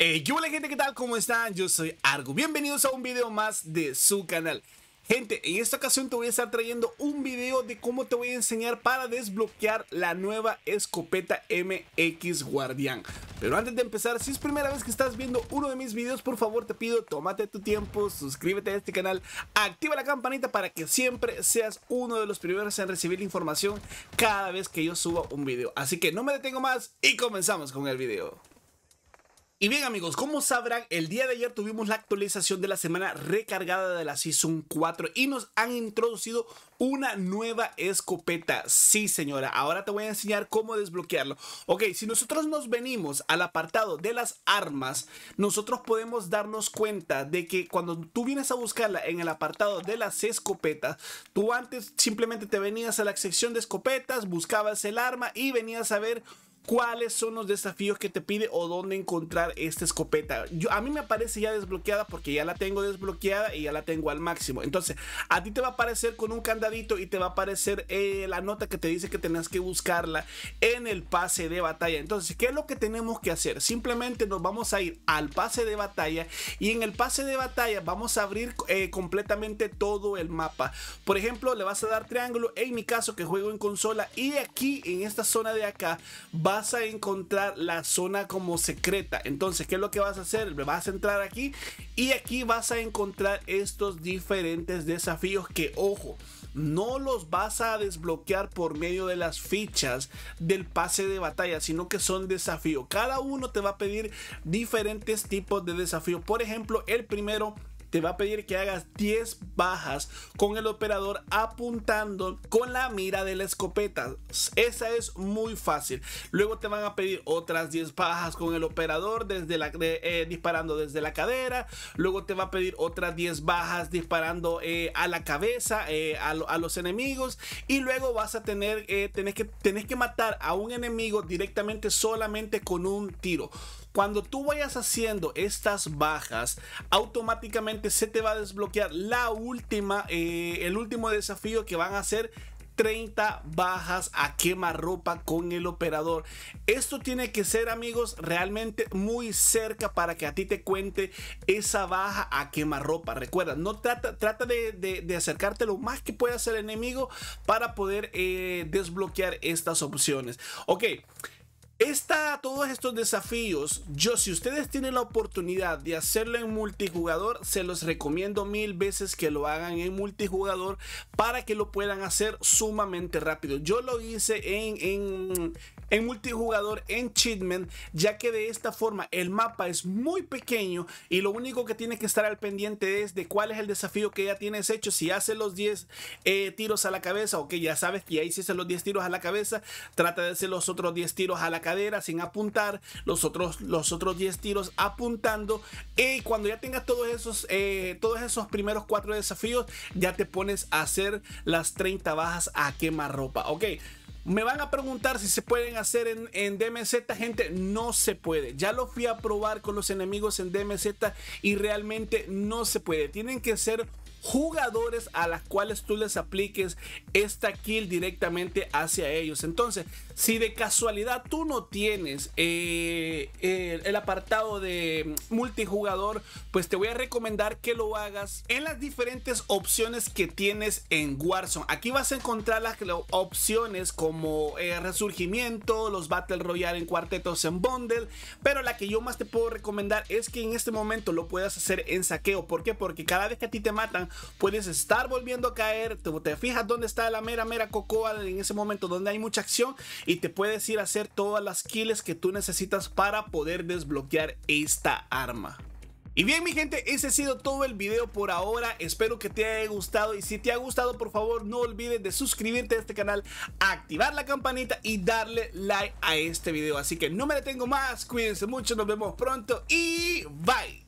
Hey, eh, hola gente? ¿Qué tal? ¿Cómo están? Yo soy Argo. Bienvenidos a un video más de su canal. Gente, en esta ocasión te voy a estar trayendo un video de cómo te voy a enseñar para desbloquear la nueva escopeta MX Guardián. Pero antes de empezar, si es primera vez que estás viendo uno de mis videos, por favor te pido, tómate tu tiempo, suscríbete a este canal, activa la campanita para que siempre seas uno de los primeros en recibir información cada vez que yo suba un video. Así que no me detengo más y comenzamos con el video. Y bien amigos, como sabrán, el día de ayer tuvimos la actualización de la semana recargada de la Season 4 y nos han introducido una nueva escopeta. Sí señora, ahora te voy a enseñar cómo desbloquearlo. Ok, si nosotros nos venimos al apartado de las armas, nosotros podemos darnos cuenta de que cuando tú vienes a buscarla en el apartado de las escopetas, tú antes simplemente te venías a la sección de escopetas, buscabas el arma y venías a ver cuáles son los desafíos que te pide o dónde encontrar esta escopeta. a mí me aparece ya desbloqueada porque ya la tengo desbloqueada y ya la tengo al máximo. Entonces, a ti te va a aparecer con un candadito y te va a aparecer eh, la nota que te dice que tenías que buscarla en el pase de batalla. Entonces, ¿qué es lo que tenemos que hacer? Simplemente nos vamos a ir al pase de batalla y en el pase de batalla vamos a abrir eh, completamente todo el mapa. Por ejemplo, le vas a dar triángulo, en mi caso que juego en consola y aquí, en esta zona de acá, va a encontrar la zona como secreta. Entonces, ¿qué es lo que vas a hacer? Vas a entrar aquí y aquí vas a encontrar estos diferentes desafíos que, ojo, no los vas a desbloquear por medio de las fichas del pase de batalla, sino que son desafíos. Cada uno te va a pedir diferentes tipos de desafíos. Por ejemplo, el primero te va a pedir que hagas 10 bajas con el operador apuntando con la mira de la escopeta. Esa es muy fácil. Luego te van a pedir otras 10 bajas con el operador desde la, eh, disparando desde la cadera. Luego te va a pedir otras 10 bajas disparando eh, a la cabeza, eh, a, los enemigos. Y luego vas a tener, tenés que, que matar a un enemigo directamente solamente con un tiro. Cuando tú vayas haciendo estas bajas, automáticamente se te va a desbloquear la última, eh, el último desafío que van a hacer 30 bajas a ropa con el operador. Esto tiene que ser, amigos, realmente muy cerca para que a ti te cuente esa baja a ropa Recuerda, no trata, trata de, acercarte lo más que puedas al enemigo para poder eh, desbloquear estas opciones. Ok. Esta, todos estos desafíos, yo si ustedes tienen la oportunidad de hacerlo en multijugador, se los recomiendo mil veces que lo hagan en multijugador para que lo puedan hacer sumamente rápido. Yo lo hice en, en, multijugador en cheatment ya que de esta forma el mapa es muy pequeño y lo único que tiene que estar al pendiente es de cuál es el desafío que ya tienes hecho. Si hace los 10 eh, tiros a la cabeza, o que ya sabes que ya hiciste los 10 tiros a la cabeza, trata de hacer los otros 10 tiros a la cabeza sin apuntar, los otros, los otros 10 tiros apuntando. Y cuando ya tengas todos esos, eh, todos esos primeros cuatro desafíos, ya te pones a hacer las 30 bajas a quemar ropa. Ok. Me van a preguntar si se pueden hacer en, en, DMZ, gente, no se puede. Ya lo fui a probar con los enemigos en DMZ y realmente no se puede. Tienen que ser jugadores a las cuales tú les apliques esta kill directamente hacia ellos. Entonces, si de casualidad tú no tienes eh, el apartado de multijugador, pues te voy a recomendar que lo hagas en las diferentes opciones que tienes en Warzone. Aquí vas a encontrar las opciones como eh, resurgimiento, los Battle Royale en cuartetos en bundle, pero la que yo más te puedo recomendar es que en este momento lo puedas hacer en saqueo. ¿Por qué? Porque cada vez que a ti te matan, puedes estar volviendo a caer, te, fijas dónde está la mera, mera cocoa en ese momento donde hay mucha acción y te puedes ir a hacer todas las kills que tú necesitas para poder desbloquear esta arma. Y bien mi gente, ese ha sido todo el video por ahora, espero que te haya gustado y si te ha gustado por favor no olvides de suscribirte a este canal, activar la campanita y darle like a este video. Así que no me detengo más, cuídense mucho, nos vemos pronto y bye.